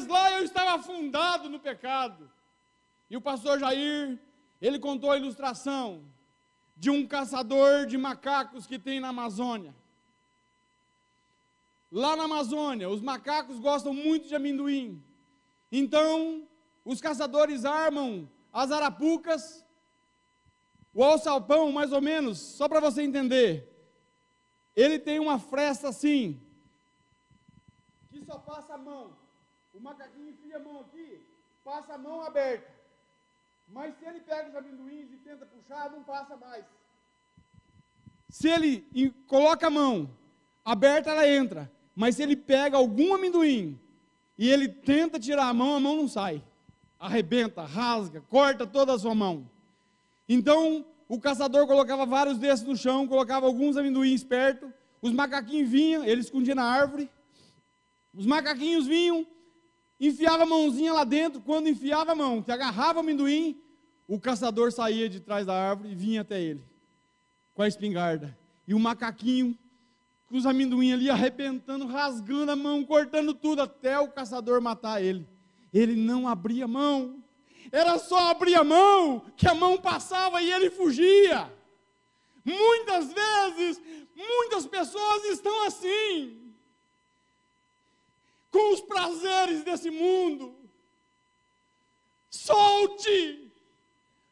lá eu estava afundado no pecado. E o pastor Jair, ele contou a ilustração de um caçador de macacos que tem na Amazônia. Lá na Amazônia, os macacos gostam muito de amendoim. Então, os caçadores armam as arapucas, o alçapão, mais ou menos, só para você entender. Ele tem uma fresta assim, que só passa a mão. O macaquinho enfia a mão aqui, passa a mão aberta. Mas se ele pega os amendoins e tenta puxar, não passa mais. Se ele coloca a mão aberta, ela entra. Mas se ele pega algum amendoim e ele tenta tirar a mão, a mão não sai. Arrebenta, rasga, corta toda a sua mão. Então, o caçador colocava vários desses no chão, colocava alguns amendoins perto, os macaquinhos vinham, ele escondia na árvore. Os macaquinhos vinham, enfiava a mãozinha lá dentro, quando enfiava a mão, que agarrava o amendoim, o caçador saía de trás da árvore e vinha até ele, com a espingarda. E o macaquinho, com os amendoim ali arrebentando, rasgando a mão, cortando tudo, até o caçador matar ele. Ele não abria mão. Era só abrir a mão, que a mão passava e ele fugia. Muitas vezes, muitas pessoas estão assim com os prazeres desse mundo. Solte,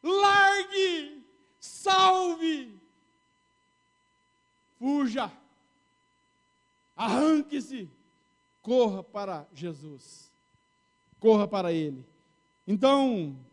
largue, salve, fuja, arranque-se, corra para Jesus, corra para Ele. Então,